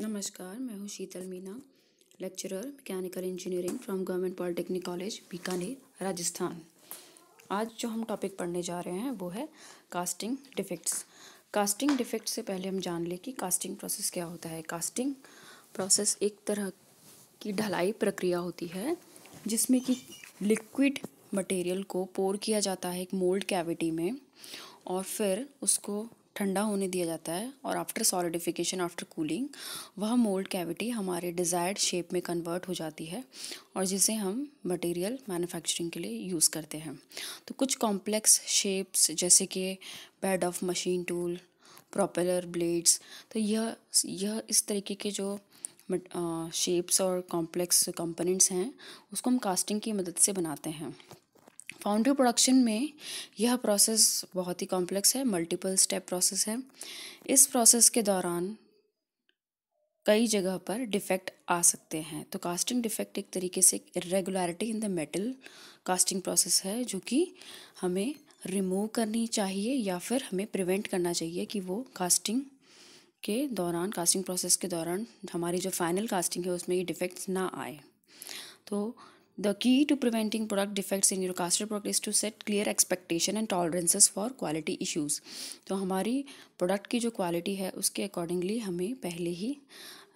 नमस्कार मैं हूँ Sheetal Meena lecturer mechanical engineering from government polytechnic college Bikaner Rajasthan आज जो हम टॉपिक पढ़ने जा रहे हैं वो है कास्टिंग डिफेक्ट्स कास्टिंग डिफेक्ट से पहले हम जान लें कि कास्टिंग प्रोसेस क्या होता है कास्टिंग प्रोसेस एक तरह की ढलाई प्रक्रिया होती है जिसमें कि लिक्विड मटेरियल को पोर किया जाता है एक मोल्ड कैविटी में और फिर उसको ठंडा होने दिया जाता है और आफ्टर सॉलिडिफिकेशन आफ्टर कूलिंग वह मोल्ड कैविटी हमारे डिज़ायर्ड शेप में कन्वर्ट हो जाती है और जिसे हम मटेरियल मैन्युफैक्चरिंग के लिए यूज़ करते हैं तो कुछ कॉम्प्लेक्स शेप्स जैसे कि bed of machine tool propeller blades तो यह यह इस तरीके के जो शेप्स और कॉम्प्लेक्स कंपोनेंट्स हैं उसको हम कास्टिंग की मदद से बनाते हैं फाउंड्री प्रोडक्शन में यह प्रोसेस बहुत ही कॉम्प्लेक्स है मल्टीपल स्टेप प्रोसेस है इस प्रोसेस के दौरान कई जगह पर डिफेक्ट आ सकते हैं तो कास्टिंग डिफेक्ट एक तरीके से irregularity in the metal casting process है जो कि हमें रिमूव करनी चाहिए या फिर हमें प्रिवेंट करना चाहिए कि वो कास्टिंग के दौरान कास्टिंग प्रोसेस के दौरान हमारी जो फाइनल कास्टिंग है उसमें ये डिफेक्ट्स ना आए तो the key to preventing product defects in your caster product is to set clear expectation and tolerances for quality issues तो हमारी प्रोडक्ट की जो क्वालिटी है उसके अकॉर्डिंगली हमें पहले ही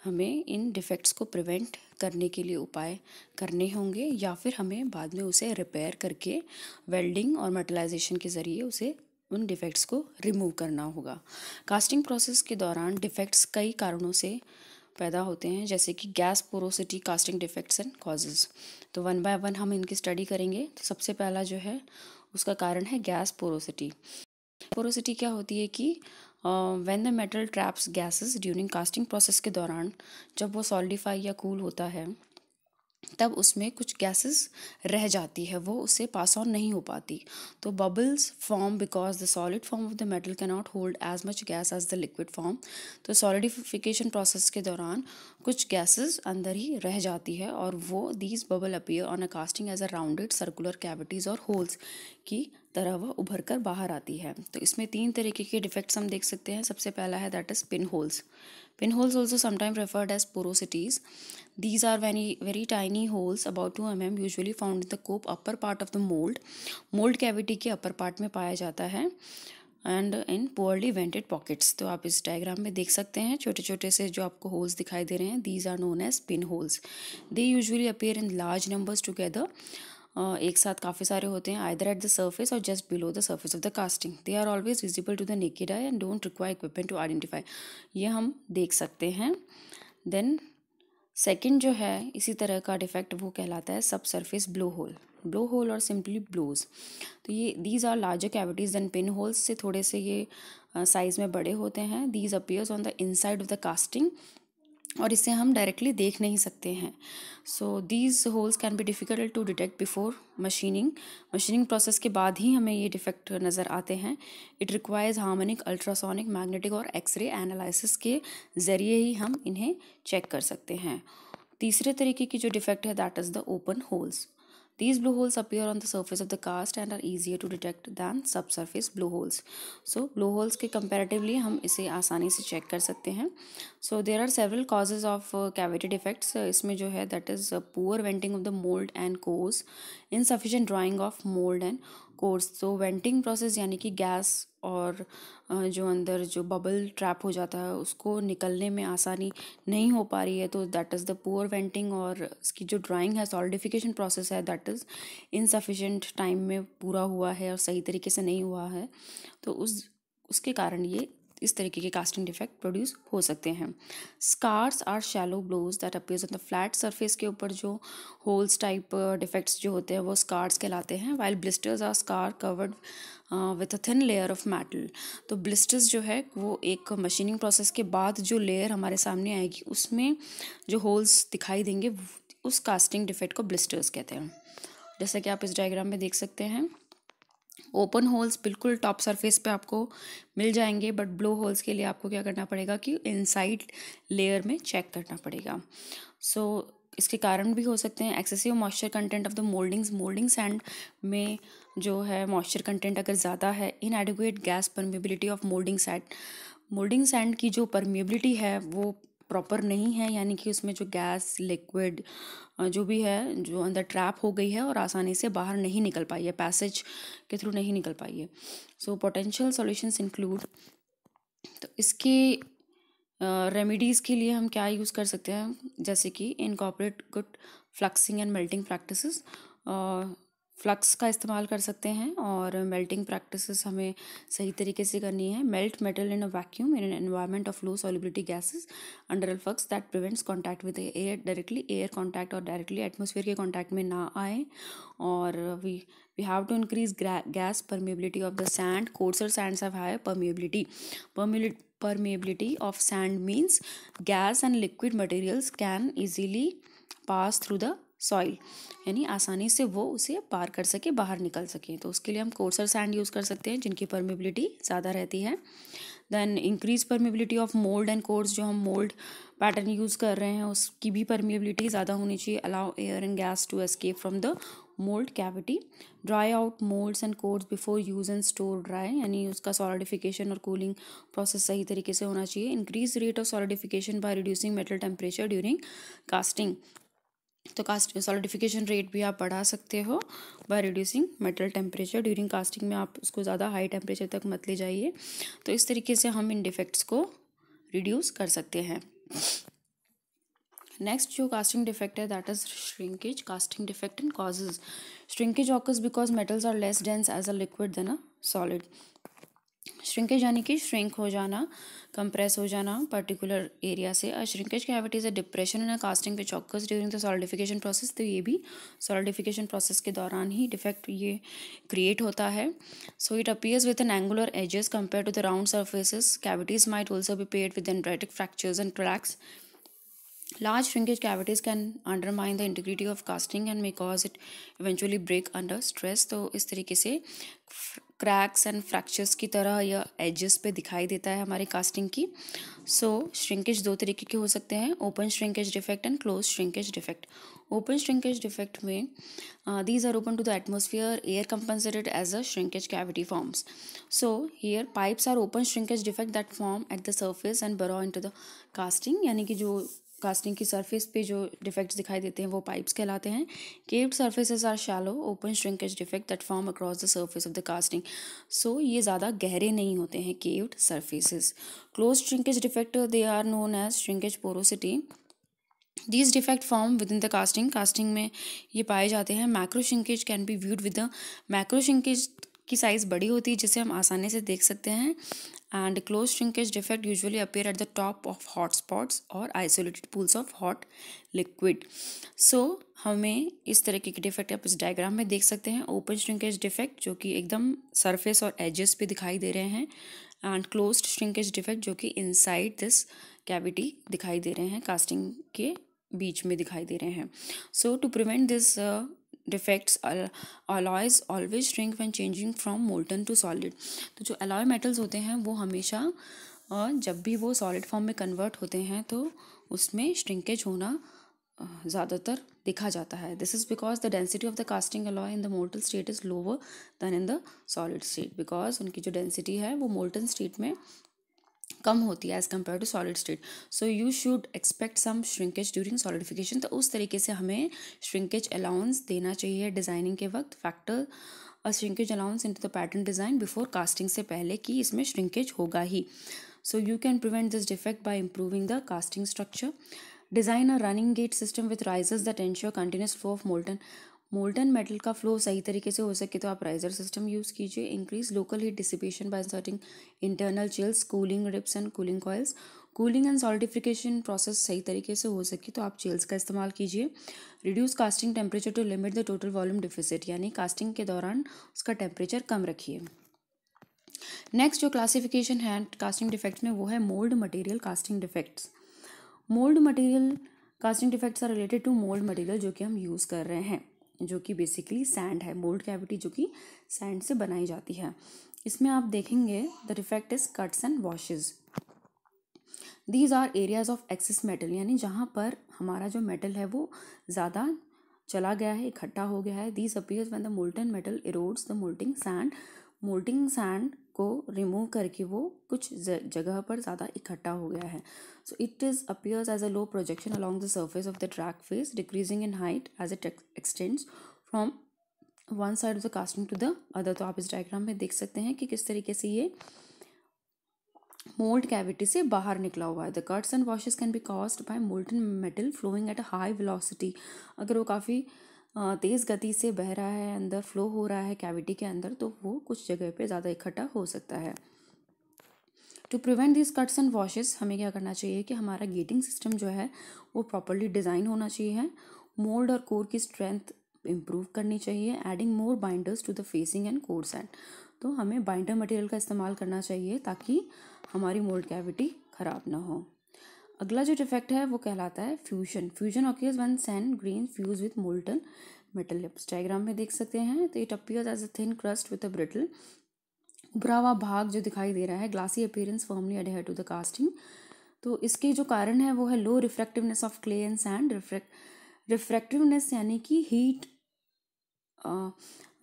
हमें इन डिफेक्ट्स को प्रिवेंट करने के लिए उपाय करने होंगे या फिर हमें बाद में उसे रिपेयर करके वेल्डिंग और मेटलाइजेशन के ज़रिए उसे उन डिफेक्ट्स को रिमूव करना होगा कास्टिंग प्रोसेस के दौरान डिफेक्ट्स कई कारणों से पैदा होते हैं जैसे कि gas porosity casting defects and causes तो वन बाय वन हम इनकी स्टडी करेंगे तो सबसे पहला जो है उसका कारण है गैस पोरोसिटी पोरोसिटी क्या होती है कि when the metal traps gases during casting process के दौरान जब वो सॉलिडिफाई या कूल होता है तब उसमें कुछ गैसेस रह जाती है वो उससे पास ऑन नहीं हो पाती तो bubbles form because the solid form of the metal can not hold as much gas as the liquid form तो सॉलिडिफिकेशन प्रोसेस के दौरान कुछ गैसेस अंदर ही रह जाती है और वो these bubble appear on a casting as a rounded circular cavities और होल्स की तरह वह उभर कर बाहर आती है तो इसमें तीन तरीके के डिफेक्ट्स हम देख सकते हैं सबसे पहला है that is pin holes pin holes also sometime referred as porosities these are very very tiny holes about two M M usually found the cope upper part of the mold mold cavity के upper part में पाया जाता है and in poorly vented pockets तो आप इस diagram में देख सकते हैं छोटे छोटे से जो आपको होल्स दिखाई दे रहे हैं these are known as pin holes they usually appear in large numbers together Uh, एक साथ काफ़ी सारे होते हैं आइदर एट द सर्फेस और just below the surface of the casting they are always visible to the naked eye and don't require equipment to identify ये हम देख सकते हैं देन सेकेंड जो है इसी तरह का डिफेक्ट वो कहलाता है sub surface blow hole blow hole और सिंपली ब्लोज तो ये these are larger cavities than pin holes से थोड़े से ये साइज़ uh, में बड़े होते हैं these appears on the inside of the casting और इसे हम डायरेक्टली देख नहीं सकते हैं so these holes can be difficult to detect before machining machining process के बाद ही हमें ये डिफेक्ट नज़र आते हैं it requires harmonic ultrasonic magnetic और एक्सरे एनालिसिस के ज़रिए ही हम इन्हें चेक कर सकते हैं तीसरे तरीके की जो डिफेक्ट है that is the open holes These blue holes appear on the surface of the cast and are easier to detect than subsurface blue holes. So blue holes के comparatively हम इसे आसानी से check कर सकते हैं So there are several causes of uh, cavity defects. Uh, इसमें जो है that is uh, poor venting of the mold and cores, insufficient drying of mold and cores तो वेंटिंग प्रोसेस यानी कि गैस और जो अंदर जो बबल ट्रैप हो जाता है उसको निकलने में आसानी नहीं हो पा रही है तो that is the poor venting और इसकी जो ड्राइंग है सॉलिडिफिकेशन प्रोसेस है दैट इज़ इनसफिशेंट टाइम में पूरा हुआ है और सही तरीके से नहीं हुआ है तो उस उसके कारण ये इस तरीके के कास्टिंग डिफेक्ट प्रोड्यूस हो सकते हैं scars are shallow blows that appears on the flat surface के ऊपर जो होल्स टाइप डिफेक्ट्स जो होते हैं वो स्कार्स कहलाते हैं while blisters are scar covered with a thin layer of metal तो ब्लिस्टर्स जो है वो एक मशीनिंग प्रोसेस के बाद जो लेयर हमारे सामने आएगी उसमें जो होल्स दिखाई देंगे उस कास्टिंग डिफेक्ट को ब्लिस्टर्स कहते हैं जैसा कि आप इस डायग्राम में देख सकते हैं ओपन होल्स बिल्कुल टॉप सरफेस पे आपको मिल जाएंगे बट ब्लो होल्स के लिए आपको क्या करना पड़ेगा कि इनसाइड लेयर में चेक करना पड़ेगा सो so, इसके कारण भी हो सकते हैं excessive moisture content of the moldings molding sand में जो है मॉइस्चर कंटेंट अगर ज़्यादा है inadequate gas permeability of molding sand molding sand की जो परमेबिलिटी है वो प्रॉपर नहीं है यानी कि उसमें जो गैस लिक्विड जो भी है जो अंदर ट्रैप हो गई है और आसानी से बाहर नहीं निकल पाई है पैसेज के थ्रू नहीं निकल पाई है सो पोटेंशियल सॉल्यूशंस इंक्लूड तो इसके रेमिडीज़ के लिए हम क्या यूज़ कर सकते हैं जैसे कि incorporate good fluxing and melting practice flux का इस्तेमाल कर सकते हैं और मेल्टिंग प्रैक्टिसेस हमें सही तरीके से करनी है melt metal in a vacuum in an environment of low solubility gases under a flux that prevents contact with air directly air contact और डायरेक्टली एटमोसफियर के कॉन्टैक्ट में ना आए और we we have to increase gas permeability of the sand coarser sand have high permeability permeability of sand means gas and liquid materials can easily pass through the soil यानी आसानी से वो उसे पार कर सके बाहर निकल सकें तो उसके लिए हम कोर्सर सैंड यूज़ कर सकते हैं जिनकी परमेबिलिटी ज़्यादा रहती है then increase permeability of mold and cores जो हम मोल्ड पैटर्न यूज़ कर रहे हैं उसकी भी परमिबिलिटी ज़्यादा होनी चाहिए allow air and gas to escape from the mould cavity dry out molds and cores before use and store dry यानी उसका सॉलिडिफिकेशन और कूलिंग प्रोसेस सही तरीके से होना चाहिए increase rate of solidification by reducing metal temperature during casting तो cast solidification rate भी आप बढ़ा सकते हो by reducing metal temperature during casting में आप उसको ज़्यादा हाई टेम्परेचर तक मत ले जाइए तो इस तरीके से हम इन डिफेक्ट्स को रिड्यूस कर सकते हैं नेक्स्ट जो कास्टिंग डिफेक्ट है that is shrinkage casting defect and causes shrinkage occurs because metals are less dense as a liquid than a solid shrinkage यानी कि श्रिंक हो जाना कंप्रेस हो जाना पर्टिकुलर एरिया से और shrinkage cavity is depression and casting पे चौकस ड्यूरिंग द सॉलिडिफिकेशन प्रोसेस तो ये भी सॉलिडिफिकेशन प्रोसेस के दौरान ही डिफेक्ट ये क्रिएट होता है so it appears with an angular edges compare to the round surfaces cavities might also be paid with dendritic fractures and cracks large shrinkage cavities can undermine the integrity of casting and may cause it eventually break under stress तो इस तरीके से cracks and fractures की तरह या edges पे दिखाई देता है हमारे कास्टिंग की सो so, श्रिंकेज दो तरीके के हो सकते हैं open shrinkage defect and close shrinkage defect open shrinkage defect में these are open to the atmosphere air compensated as a shrinkage cavity forms so here pipes are open shrinkage defect that form at the surface and burrow into the casting यानी कि जो casting की surface पे जो defects दिखाई देते हैं वो पाइप्स कहलाते हैं caved surfaces are shallow open shrinkage defect that form across the surface of the casting so ये ज़्यादा गहरे नहीं होते हैं caved surfaces close shrinkage defect they are known as shrinkage porosity these defect form within the casting casting में ये पाए जाते हैं macro shrinkage can be viewed with the macro shrinkage की साइज़ बड़ी होती है जिसे हम आसानी से देख सकते हैं and closed shrinkage defect usually appear at the top of hot spots or isolated pools of hot liquid so हमें इस तरीके के डिफेक्ट आप इस डायग्राम में देख सकते हैं ओपन श्रिंकेज डिफेक्ट जो कि एकदम सरफेस और एजेस पे दिखाई दे रहे हैं एंड क्लोज्ड श्रिंकेज डिफेक्ट जो कि इनसाइड दिस कैविटी दिखाई दे रहे हैं कास्टिंग के बीच में दिखाई दे रहे हैं so to prevent this defects alloys always shrink when changing from molten to solid तो जो अलॉय मेटल्स होते हैं वो हमेशा जब भी वो सॉलिड फॉर्म में कन्वर्ट होते हैं तो उसमें श्रिंकेज होना ज़्यादातर देखा जाता है this is because the density of the casting alloy in the molten state is lower than in the solid state because उनकी जो डेंसिटी है वो मोल्टन स्टेट में कम होती है as compare to solid state so you should expect some shrinkage during solidification तो उस तरीके से हमें श्रिंकेज अलाउंस देना चाहिए डिज़ाइनिंग के वक्त फैक्टर और shrinkage allowance into the pattern design before casting से पहले कि इसमें श्रिंकेज होगा ही so you can prevent this defect by improving the casting structure design a running gate system with risers the tension continuous flow of molten molten metal का flow सही तरीके से हो सके तो आप राइजर सिस्टम यूज़ कीजिए increase local heat dissipation by inserting internal chills cooling ribs and cooling coils cooling and solidification process सही तरीके से हो सके तो आप चेल्स का इस्तेमाल कीजिए reduce casting temperature to limit the total volume deficit यानी कास्टिंग के दौरान उसका टेम्परेचर कम रखिए नेक्स्ट जो क्लासिफिकेशन है कास्टिंग डिफेक्ट्स में वो है mold material casting defects mold material casting defects are related to mold material जो कि हम यूज़ कर रहे हैं जो कि बेसिकली सैंड है मोल्ड कैविटी जो कि सैंड से बनाई जाती है इसमें आप देखेंगे the defect is cuts and washes these are areas of excess metal यानी जहाँ पर हमारा जो मेटल है वो ज़्यादा चला गया है इकट्ठा हो गया है these appears when the molten metal erodes the molding sand molding sand को रिमूव करके वो कुछ जगह पर ज़्यादा इकट्ठा हो गया है so it is appears as a low projection along the surface of the track face decreasing in height as it extends from one side of the casting to the other तो आप इस डायग्राम में देख सकते हैं कि किस तरीके से ये मोल्ड कैविटी से बाहर निकला हुआ है the cuts and washes can be caused by molten metal flowing at a high velocity अगर वो काफ़ी तेज़ गति से बह रहा है अंदर फ्लो हो रहा है कैविटी के अंदर तो वो कुछ जगह पे ज़्यादा इकट्ठा हो सकता है to prevent this cuts and washes हमें क्या करना चाहिए कि हमारा गेटिंग सिस्टम जो है वो प्रॉपरली डिज़ाइन होना चाहिए मोल्ड और कोर की स्ट्रेंथ इम्प्रूव करनी चाहिए adding more binders to the facing and core set तो हमें बाइंडर मटेरियल का इस्तेमाल करना चाहिए ताकि हमारी मोल्ड कैविटी ख़राब ना हो अगला जो डिफेक्ट है वो कहलाता है fusion fusion occurs when sand green fuse with molten metal lips diagram में देख सकते हैं तो it appears as a thin crust with a brittle उभरा हुआ भाग जो दिखाई दे रहा है glassy appearance formally adhere to the casting तो इसके जो कारण है वो है low refractiveness of clay and sand refract refractiveness यानी कि हीट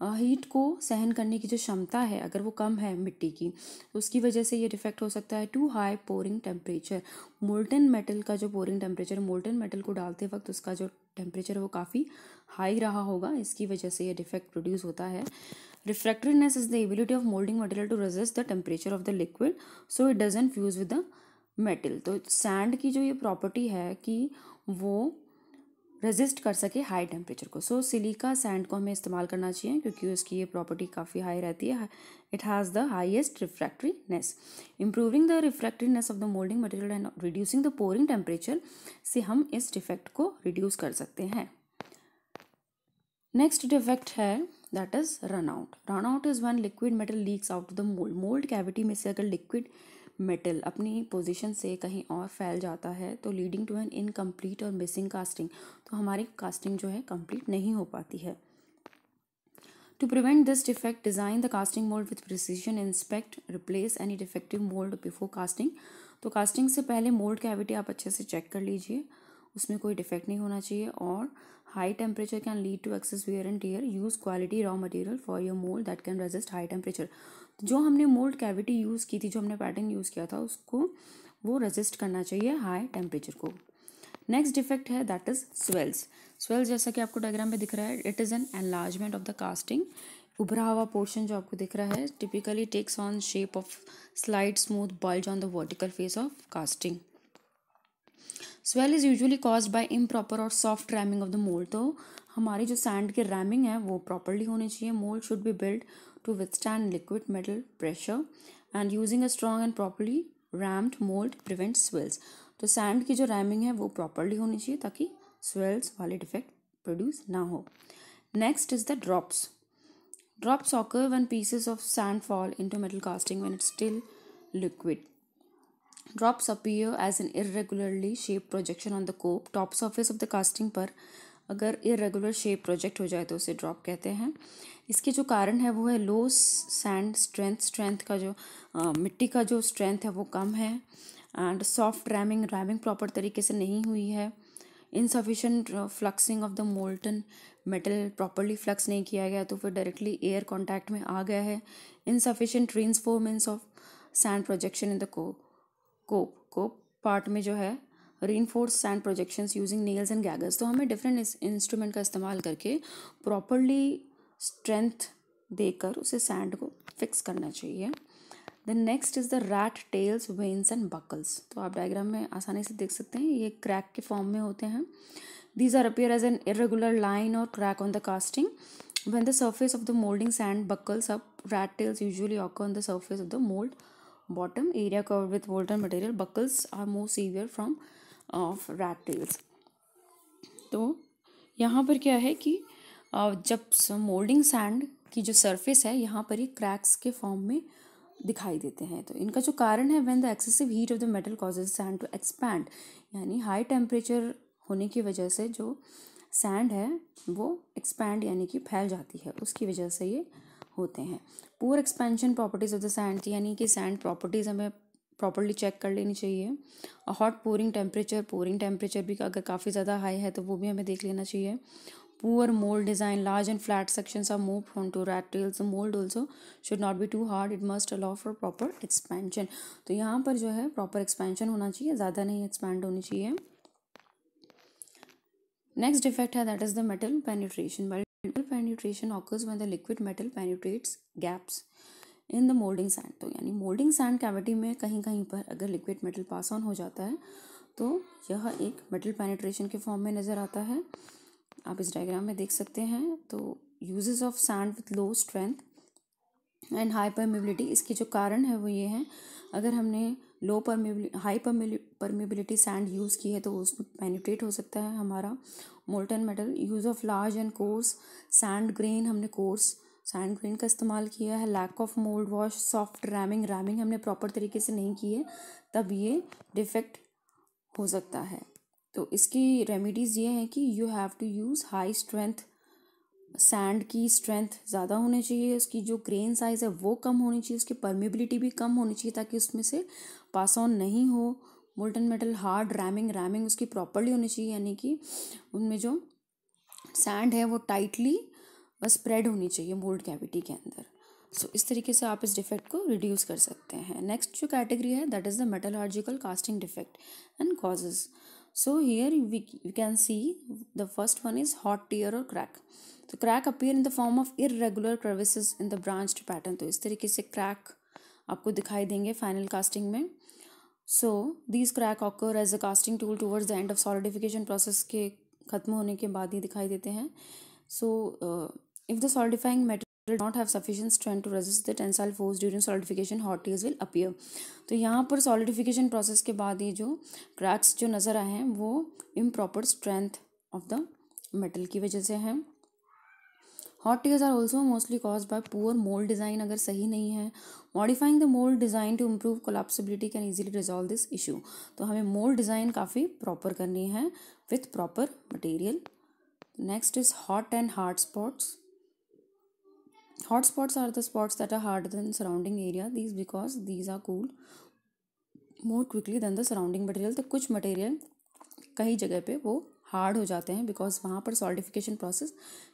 हीट को सहन करने की जो क्षमता है अगर वो कम है मिट्टी की तो उसकी वजह से ये डिफेक्ट हो सकता है too high pouring temperature molten metal का जो पोरिंग टेम्परेचर मोल्टन मेटल को डालते वक्त उसका जो टेम्परेचर वो काफ़ी हाई रहा होगा इसकी वजह से ये डिफेक्ट प्रोड्यूस होता है refractiveness is the ability of molding material to resist the temperature of the liquid so it doesn't fuse with the metal तो सैंड की जो ये प्रॉपर्टी है कि वो रेजिस्ट कर सके हाई टेम्परेचर को सो सिलिका सैंड को हमें इस्तेमाल करना चाहिए क्योंकि उसकी ये प्रॉपर्टी काफ़ी हाई रहती है it has the highest refractoriness improving the refractoriness of the molding material and reducing the pouring temperature से हम इस डिफेक्ट को रिड्यूस कर सकते हैं नेक्स्ट डिफेक्ट है that is run out run out is when liquid metal leaks out of the mold mold cavity में से अगर लिक्विड मेटल अपनी पोजीशन से कहीं और फैल जाता है तो लीडिंग टू एन इनकम्प्लीट और मिसिंग कास्टिंग तो हमारी कास्टिंग जो है कंप्लीट नहीं हो पाती है to prevent this defect design the casting mould with precision inspect replace any defective mould before casting तो कास्टिंग से पहले मोल्ड कैविटी आप अच्छे से चेक कर लीजिए उसमें कोई डिफेक्ट नहीं होना चाहिए और high temperature can lead to excess wear and tear use quality raw material for your mould that can resist high temperature जो हमने मोल्ड कैविटी यूज़ की थी जो हमने पैटर्न यूज़ किया था उसको वो रेजिस्ट करना चाहिए हाई टेम्परेचर को नेक्स्ट डिफेक्ट है दैट इज स्वेल्स स्वेल्स जैसा कि आपको डायग्राम में दिख रहा है it is an enlargement of the casting उभरा हुआ पोर्शन जो आपको दिख रहा है typically takes on shape of slide smooth bulge on the vertical face of casting swell is usually cause by improper और soft ramming of the mould तो हमारी जो सैंड तो की रैमिंग है वो प्रॉपरली होनी चाहिए mould should be build to withstand liquid metal pressure and using a strong and properly rammed mould prevent swells तो सैंड की जो रैमिंग है वो प्रॉपरली होनी चाहिए ताकि स्वेल्स वाले डिफेक्ट प्रोड्यूस ना हो next is the drops occur when when of sand fall into metal casting when it still liquid drops appear as an irregularly shape projection on the cope top surface of the casting पर अगर irregular shape project हो जाए तो उसे drop कहते हैं इसके जो कारण है वो है लो सैंड स्ट्रेंथ स्ट्रेंथ का जो आ, मिट्टी का जो स्ट्रेंथ है वो कम है and soft ramming ramming proper तरीके से नहीं हुई है insufficient fluxing of the molten metal properly flux नहीं किया गया तो फिर डायरेक्टली एयर कॉन्टैक्ट में आ गया है insufficient reinforcement of sand projection in the cope cope cope part में जो है force sand projections using nails and gaggers तो हमें डिफरेंट इंस्ट्रूमेंट का इस्तेमाल करके प्रॉपरली स्ट्रेंथ देकर उसे सैंड को फिक्स करना चाहिए then next is the rat tails veins and buckles तो आप डायग्राम में आसानी से देख सकते हैं ये क्रैक के फॉर्म में होते हैं these are appear as an irregular line और crack on the casting when the surface of the moulding sand buckles up rat tails usually occur on the surface of the mould bottom area covered with molten material buckles are more severe from of uh, rat tails तो यहाँ पर क्या है कि uh, जब moulding sand की जो surface है यहाँ पर ये क्रैक्स के फॉर्म में दिखाई देते हैं तो इनका जो कारण है when the excessive heat of the metal causes sand to expand यानी हाई टेम्परेचर होने की वजह से जो सैंड है वो एक्सपैंड यानी कि फैल जाती है उसकी वजह से ये होते हैं poor expansion properties of the sand यानी कि सैंड प्रॉपर्टीज़ हमें प्रॉपरली चेक कर लेनी चाहिए और hot pouring temperature pouring temperature भी अगर काफ़ी ज़्यादा हाई है तो वो भी हमें देख लेना चाहिए poor mould design large and flat section are move from to rat mould also should not be too hard it must allow for proper expansion तो यहाँ पर जो है प्रॉपर एक्सपेंशन होना चाहिए ज़्यादा नहीं एक्सपेंड होनी चाहिए नेक्स्ट डिफेक्ट है that is the metal penetration by metal penetration occurs when the liquid metal penetrates gaps in the moulding sand तो यानी मोल्डिंग सैंड कैविटी में कहीं कहीं पर अगर लिक्विड मेटल पास ऑन हो जाता है तो यह एक मेटल पेन्यूट्रेशन के फॉर्म में नज़र आता है आप इस डायग्राम में देख सकते हैं तो uses of sand with low strength and high permeability इसके जो कारण है वो ये हैं अगर हमने low permeability high permeability sand use की है तो उसमें पेनिट्रेट हो सकता है हमारा molten metal use of large and coarse sand grain हमने कोर्स सैंड ग्रेन का इस्तेमाल किया है lack of mould wash soft ramming ramming हमने प्रॉपर तरीके से नहीं की है तब ये डिफेक्ट हो सकता है तो इसकी रेमिडीज़ ये हैं कि you have to use high strength sand की स्ट्रेंथ ज़्यादा होनी चाहिए उसकी जो ग्रेन साइज़ है वो कम होनी चाहिए उसकी परमेबिलिटी भी कम होनी चाहिए ताकि उसमें से पास ऑन नहीं हो molten metal hard ramming ramming उसकी प्रॉपरली होनी चाहिए यानी कि उनमें जो सैंड है वो टाइटली स्प्रेड होनी चाहिए मोल्ड कैविटी के अंदर सो so, इस तरीके से आप इस डिफेक्ट को रिड्यूस कर सकते हैं नेक्स्ट जो कैटेगरी है that is the metal casting defect and causes so here we, we can see the first one is hot tear or crack so crack appear in the form of irregular crevices in the branched pattern तो is tarike se crack aapko dikhai denge final casting mein so these crack occur as a casting tool towards the end of solidification process ke के hone ke baad hi dikhai dete hain so uh, if the solidifying metal will not have sufficient strength to resist the tensile force during solidification hot tears will appear तो यहाँ पर solidification process के बाद ये जो cracks जो नज़र आए हैं वो improper strength of the metal की वजह से हैं hot tears are also mostly cause by poor mould design अगर सही नहीं है modifying the mould design to improve collapsibility can easily resolve this issue तो हमें मोल्ड डिज़ाइन काफ़ी प्रॉपर करनी है with proper material next is hot and hard spots hot spots are the spots that are harder than surrounding area. These because these are cool more quickly than the surrounding material. तो कुछ material कई जगह पर वो hard हो जाते हैं because वहाँ पर सॉल्टिफिकेशन प्रोसेस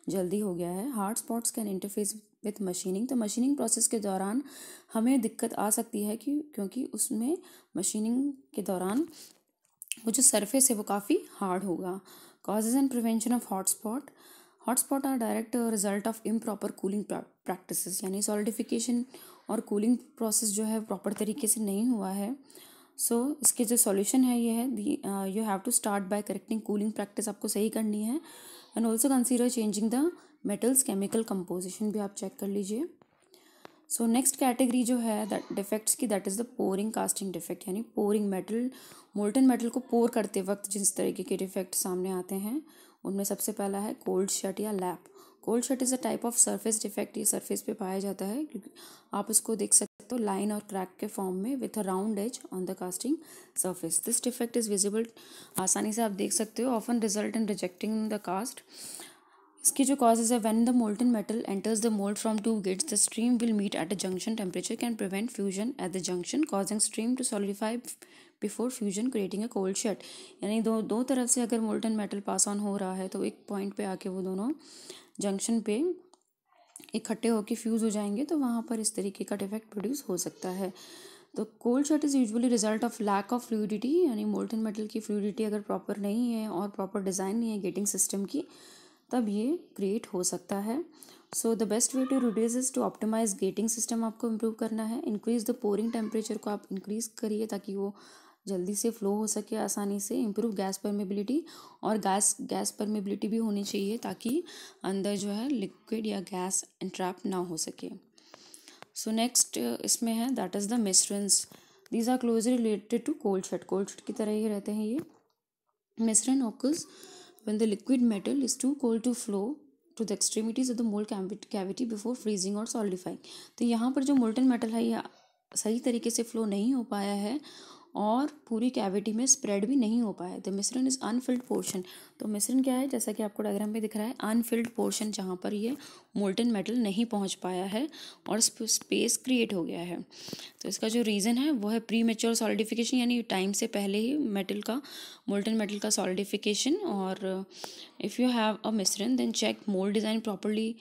जल्दी हो गया है hard spots can interface with machining तो मशीनिंग प्रोसेस के दौरान हमें दिक्कत आ सकती है कि क्योंकि उसमें मशीनिंग के दौरान वो जो सर्फेस है वो काफ़ी हार्ड होगा causes and prevention of hot spot hotspot are direct result of improper cooling practice यानी सॉलिडिफिकेशन और कूलिंग प्रोसेस जो है प्रॉपर तरीके से नहीं हुआ है सो so, इसके जो सॉल्यूशन है ये है the you have to start by correcting cooling practice आपको सही करनी है and also consider changing the metals chemical composition भी आप चेक कर लीजिए सो नेक्स्ट कैटेगरी जो है दैट डिफेक्ट्स की that is the pouring casting defect यानी पोरिंग मेटल मोल्टन मेटल को पोर करते वक्त जिस तरीके के डिफेक्ट सामने आते हैं उनमें सबसे पहला है कोल्ड शर्ट या lap cold shut is a type of surface defect ये सर्फेस पे पाया जाता है आप उसको देख सकते हो लाइन और क्रैक के फॉर्म में with a round edge on the casting surface this defect is visible आसानी से आप देख सकते हो often result in rejecting the cast इसकी जो कॉजेज है when the molten metal enters the mould from two gates the stream will meet at a junction temperature can prevent fusion at the junction causing stream to solidify before fusion creating a cold shut यानी दो दो तरफ से अगर molten metal pass on हो रहा है तो एक पॉइंट पे आके वो दोनों जंक्शन पे इकट्ठे होकर फ्यूज़ हो जाएंगे तो वहाँ पर इस तरीके का डिफेक्ट प्रोड्यूस हो सकता है तो cold shut is usually result of lack of fluidity यानी मोल्टन मेटल की फ्लूडिटी अगर प्रॉपर नहीं है और प्रॉपर डिज़ाइन नहीं है गेटिंग सिस्टम की तब ये क्रिएट हो सकता है so the best way to reduce is to optimise gating system आपको इम्प्रूव करना है इंक्रीज़ द पोरिंग टेम्परेचर को आप इंक्रीज़ करिए ताकि वो जल्दी से फ्लो हो सके आसानी से इम्प्रूव गैस परमेबिलिटी और गैस गैस परमेबिलिटी भी होनी चाहिए ताकि अंदर जो है लिक्विड या गैस एंट्रैप ना हो सके सो नेक्स्ट इसमें है that is the misruns these are close related to cold shut cold shut की तरह ही रहते हैं ये misrun occurs when the liquid metal is too cold to flow to the extremities of the mould cavity before freezing और solidifying तो यहाँ पर जो मोल्टन मेटल है यह सही तरीके से फ्लो नहीं हो पाया है और पूरी कैविटी में स्प्रेड भी नहीं हो पाया द मिश्रण इज़ अनफिल्ड पोर्शन तो मिश्रण क्या है जैसा कि आपको डायग्राम में दिख रहा है अनफिल्ड पोर्शन जहाँ पर ये मोल्टन मेटल नहीं पहुँच पाया है और स्पेस क्रिएट हो गया है तो इसका जो रीज़न है वो है प्री मेच्योर सॉलिडिफिकेशन यानी टाइम से पहले ही मेटल का मोल्टन मेटल का सॉलिडिफिकेशन और if you have a misrun then check mould design properly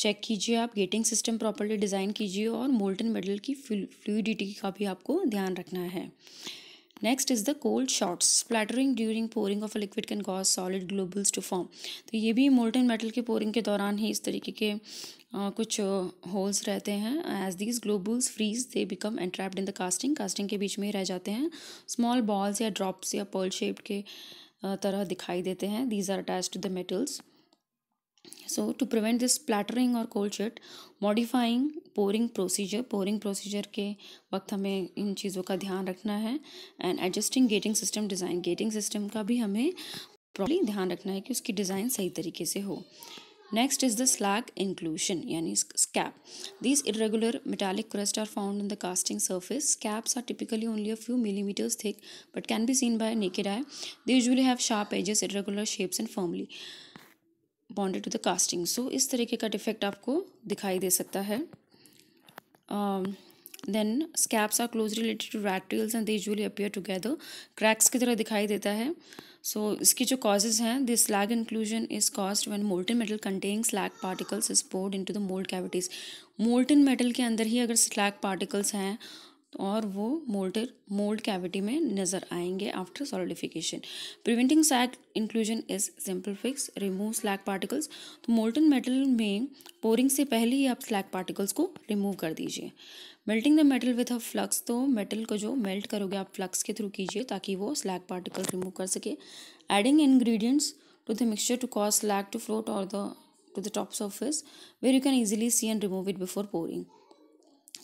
check कीजिए आप गेटिंग सिस्टम प्रॉपरली डिज़ाइन कीजिए और मोल्टन मेटल की फ्लूडिटी का भी आपको ध्यान रखना है next is the cold shots splattering during pouring of a liquid can cause solid globules to form तो ये भी मोल्टन मेटल के पोरिंग के दौरान ही इस तरीके के आ, कुछ होल्स uh, रहते हैं as these globules freeze they become entrapped in the casting casting के बीच में ही रह जाते हैं स्मॉल बॉल्स या ड्रॉप्स या पर्ल शेप के तरह दिखाई देते हैं these are attached to the metals so to prevent this splattering और cold shit modifying pouring procedure pouring procedure के वक्त हमें इन चीज़ों का ध्यान रखना है and adjusting gating system design gating system का भी हमें प्रॉपरली ध्यान रखना है कि उसकी डिज़ाइन सही तरीके से हो next is the slag inclusion यानी scab this irregular metallic crust are found in the casting surface scabs are typically only a few millimetres thick but can be seen by naked eye they usually have sharp edges irregular shapes and formally bonded to the casting so इस तरीके का defect आपको दिखाई दे सकता है then scabs are close related to rat and they appear appear together cracks की तरह दिखाई देता है सो so, इसकी जो कॉजेज हैं this slag inclusion is cause when molten metal contain slag particles is poured into the mould cavities molten metal के अंदर ही अगर स्लैग पार्टिकल्स हैं और वो मोल्टर मोल्ड कैविटी में नज़र आएंगे after solidification preventing slag inclusion is simple fix remove slag particles तो मोल्टन मेटल में पोरिंग से पहले ही आप स्लैग पार्टिकल्स को रिमूव कर दीजिए melting the metal with a flux तो मेटल को जो मेल्ट करोगे आप फ्लक्स के थ्रू कीजिए ताकि वो स्लैग पार्टिकल रिमूव कर सके adding ingredients to the mixture to cause slag to float और the to the top surface where you can easily see and remove it before pouring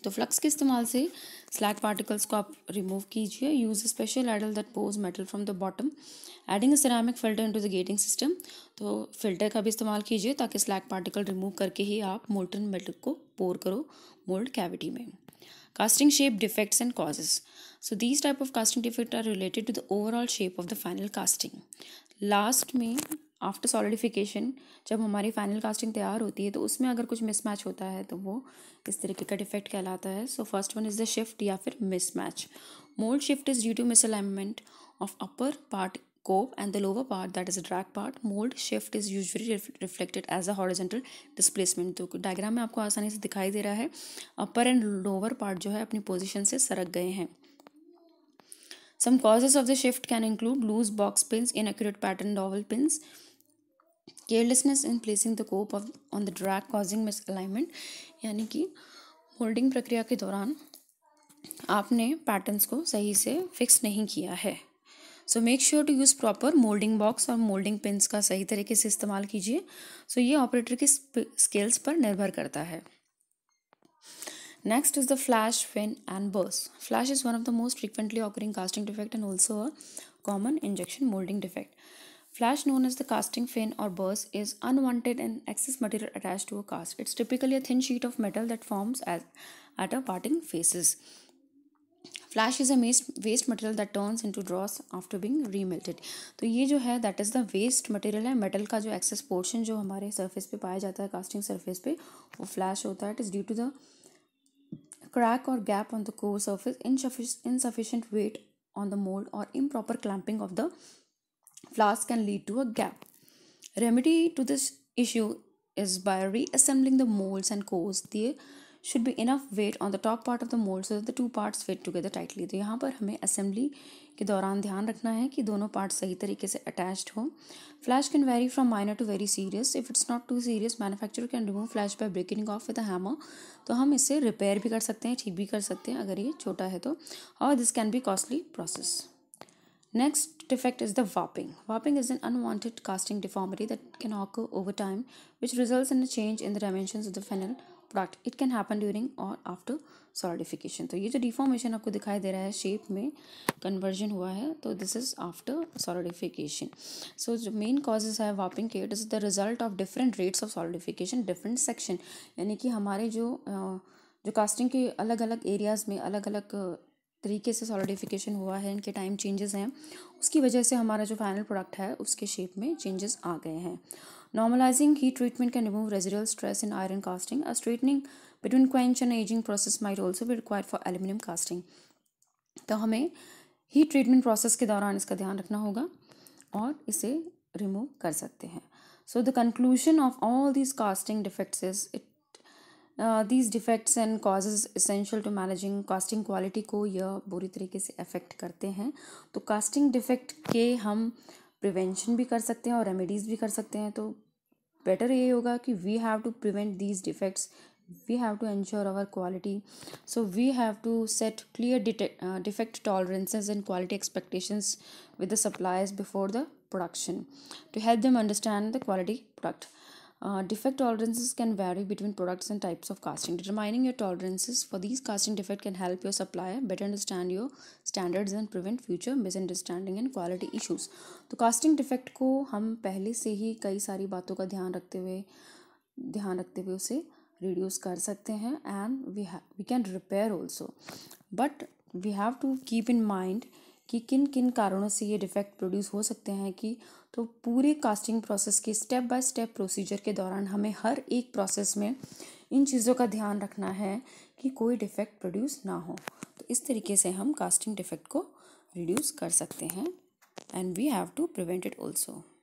तो फ्लक्स के इस्तेमाल से स्लैग पार्टिकल्स को आप remove कीजिए use a special ladle that pours metal from the bottom adding a ceramic filter into the gating system तो filter का भी इस्तेमाल कीजिए ताकि स्लैग पार्टिकल रिमूव करके ही आप मोल्टन मेटल को पोर करो मोल्ड कैविटी में casting shape defects and causes so these type of casting defect are related to the overall shape of the final casting last में आफ्टर सॉलिडिफिकेशन जब हमारी final casting तैयार होती है तो उसमें अगर कुछ मिसमैच होता है तो वो इस तरीके का डिफेक्ट कहलाता है so first one is the shift या फिर mismatch mould shift is due to misalignment of upper part cope and the lower part that is a drag part mould shift is usually reflected as a horizontal displacement तो diagram में आपको आसानी से दिखाई दे रहा है अपर एंड लोअर पार्ट जो है अपनी पोजिशन से सरक गए हैं some causes of the shift can include loose box pin inaccurate pattern dowel pins carelessness in placing the cope off on the drag causing misalignment यानी कि होल्डिंग प्रक्रिया के दौरान आपने पैटर्न्स को सही से फिक्स नहीं किया है so make sure to use proper moulding box और मोल्डिंग पिंस का सही तरीके से इस्तेमाल कीजिए सो so, ये ऑपरेटर की स्किल्स पर निर्भर करता है next is the flash fin and burrs flash is one of the most frequently occurring casting defect and also a common injection moulding defect Flash known as the casting fin or burst is unwanted and excess material attached to a cast. It's typically a thin sheet of metal that forms as at a parting faces. Flash is a waste material that turns into dross after being remelted. तो ये जो है that is the waste material है metal का जो excess portion जो हमारे surface पे पाया जाता है casting surface पे वो flash होता है it is due to the crack or gap on the core surface insufficient insufficient weight on the mold or improper clamping of the Flowers can lead to a gap. Remedy to this issue is by reassembling the molds and cores. There should be enough weight on the top part of the mold so that the two parts fit together tightly. तो यहाँ पर हमें assembly के दौरान ध्यान रखना है कि दोनों पार्ट सही तरीके से attached हो Flash can vary from minor to very serious. If it's not too serious, manufacturer can remove flash by breaking off with a hammer. तो हम इसे repair भी कर सकते हैं ठीक भी कर सकते हैं अगर ये छोटा है तो और this can be costly process. Next defect is the warping. Warping is an unwanted casting deformity that can occur over time which result in a change in the dimensions of the final product it can happen during और after solidification तो ये जो deformation आपको दिखाई दे रहा है shape में कन्वर्जन हुआ है तो this is after solidification so जो मेन कॉजेज है वापिंग के it is the result of different rates of solidification different section यानी कि हमारे जो जो कास्टिंग के अलग अलग एरियाज़ में अलग अलग तरीके से सॉलिडिफिकेशन हुआ है इनके टाइम चेंजेस हैं उसकी वजह से हमारा जो फाइनल प्रोडक्ट है उसके शेप में चेंजेस आ गए हैं normalising heat treatment can remove residual stress in iron casting a straightening between quench and ageing process might also भी रिक्वायर्ड फॉर एल्यूमिनियम कास्टिंग तो हमें हीट ट्रीटमेंट प्रोसेस के दौरान इसका ध्यान रखना होगा और इसे रिमूव कर सकते हैं so the conclusion of all these casting defects is it these defects and causes essential to managing casting quality को यह बुरी तरीके से अफेक्ट करते हैं तो कास्टिंग डिफेक्ट के हम प्रिवेंशन भी कर सकते हैं और रेमिडीज भी कर सकते हैं तो बेटर ये होगा कि we have to prevent these defects we have to ensure our quality so we have to set clear defect tolerances and quality expectations with the suppliers before the production to help them understand the quality product Uh, defect tolerances can vary between products and types of casting. Determining your tolerances for these casting defect can help your supplier better understand your standards and prevent future misunderstanding and quality issues. तो casting defect को हम पहले से ही कई सारी बातों का ध्यान रखते हुए ध्यान रखते हुए उसे reduce कर सकते हैं and we have we can repair also. But we have to keep in mind कि किन किन कारणों से ये डिफेक्ट प्रोड्यूस हो सकते हैं कि तो पूरे कास्टिंग प्रोसेस के स्टेप बाय स्टेप प्रोसीजर के दौरान हमें हर एक प्रोसेस में इन चीज़ों का ध्यान रखना है कि कोई डिफेक्ट प्रोड्यूस ना हो तो इस तरीके से हम कास्टिंग डिफेक्ट को रिड्यूस कर सकते हैं and we have to prevent it also